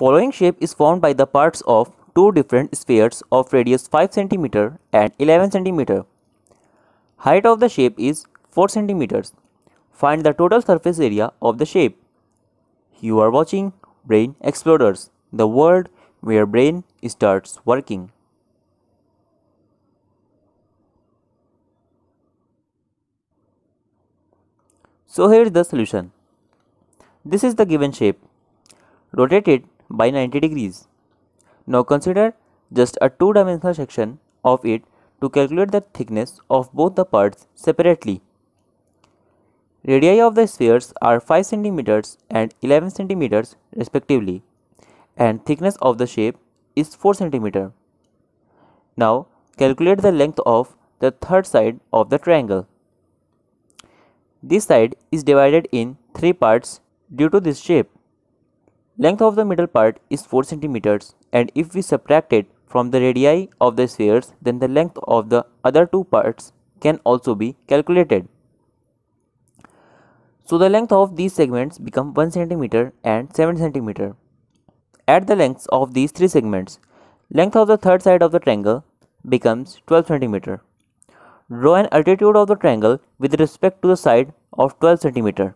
Following shape is formed by the parts of two different spheres of radius 5 cm and 11 cm. Height of the shape is 4 cm. Find the total surface area of the shape. You are watching Brain Explorers, the world where brain starts working. So here is the solution. This is the given shape. Rotate it by 90 degrees. Now consider just a two-dimensional section of it to calculate the thickness of both the parts separately. Radii of the spheres are 5 cm and 11 cm respectively and thickness of the shape is 4 cm. Now calculate the length of the third side of the triangle. This side is divided in 3 parts due to this shape. Length of the middle part is 4 cm and if we subtract it from the radii of the spheres then the length of the other two parts can also be calculated. So the length of these segments become 1 cm and 7 cm. Add the lengths of these three segments. Length of the third side of the triangle becomes 12 cm. Draw an altitude of the triangle with respect to the side of 12 cm.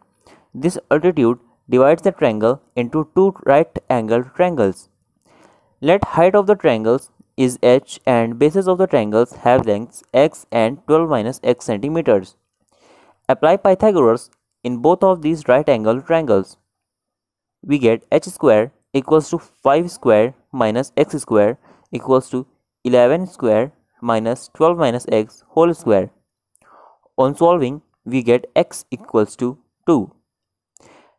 This altitude divides the triangle into two right angled triangles. Let height of the triangles is h and bases of the triangles have lengths x and 12 minus x centimeters. Apply Pythagoras in both of these right angled triangles. We get h square equals to 5 square minus x square equals to 11 square minus 12 minus x whole square. On solving, we get x equals to 2.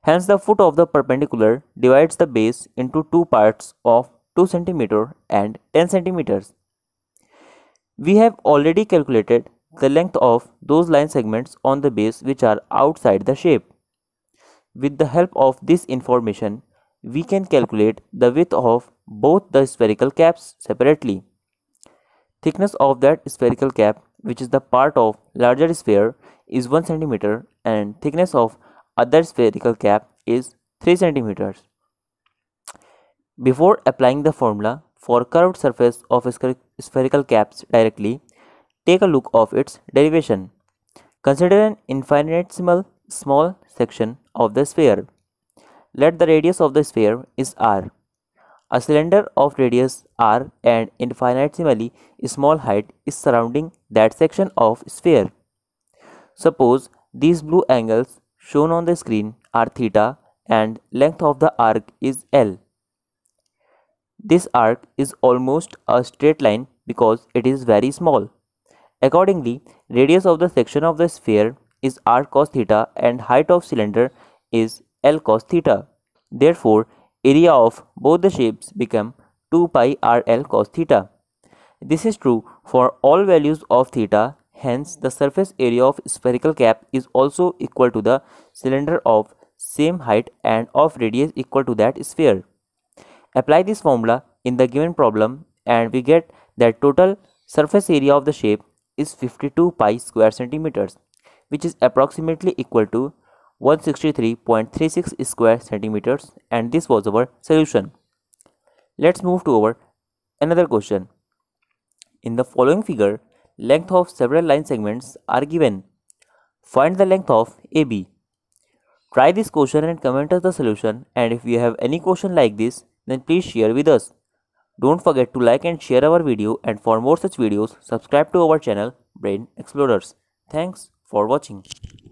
Hence, the foot of the perpendicular divides the base into two parts of 2 cm and 10 cm. We have already calculated the length of those line segments on the base which are outside the shape. With the help of this information, we can calculate the width of both the spherical caps separately. Thickness of that spherical cap, which is the part of larger sphere, is 1 cm and thickness of other spherical cap is 3 cm. Before applying the formula for curved surface of spherical caps directly, take a look of its derivation. Consider an infinitesimal small section of the sphere. Let the radius of the sphere is r. A cylinder of radius r and infinitesimally small height is surrounding that section of sphere. Suppose these blue angles shown on the screen are theta and length of the arc is L. This arc is almost a straight line because it is very small. Accordingly, radius of the section of the sphere is r cos theta and height of cylinder is L cos theta. Therefore, area of both the shapes become 2 pi r L cos theta. This is true for all values of theta Hence, the surface area of spherical cap is also equal to the cylinder of same height and of radius equal to that sphere. Apply this formula in the given problem and we get that total surface area of the shape is 52 pi square centimeters which is approximately equal to 163.36 square centimeters and this was our solution. Let's move to our another question. In the following figure, length of several line segments are given. Find the length of AB. Try this question and comment us the solution and if you have any question like this then please share with us. Don't forget to like and share our video and for more such videos subscribe to our channel Brain Explorers. Thanks for watching.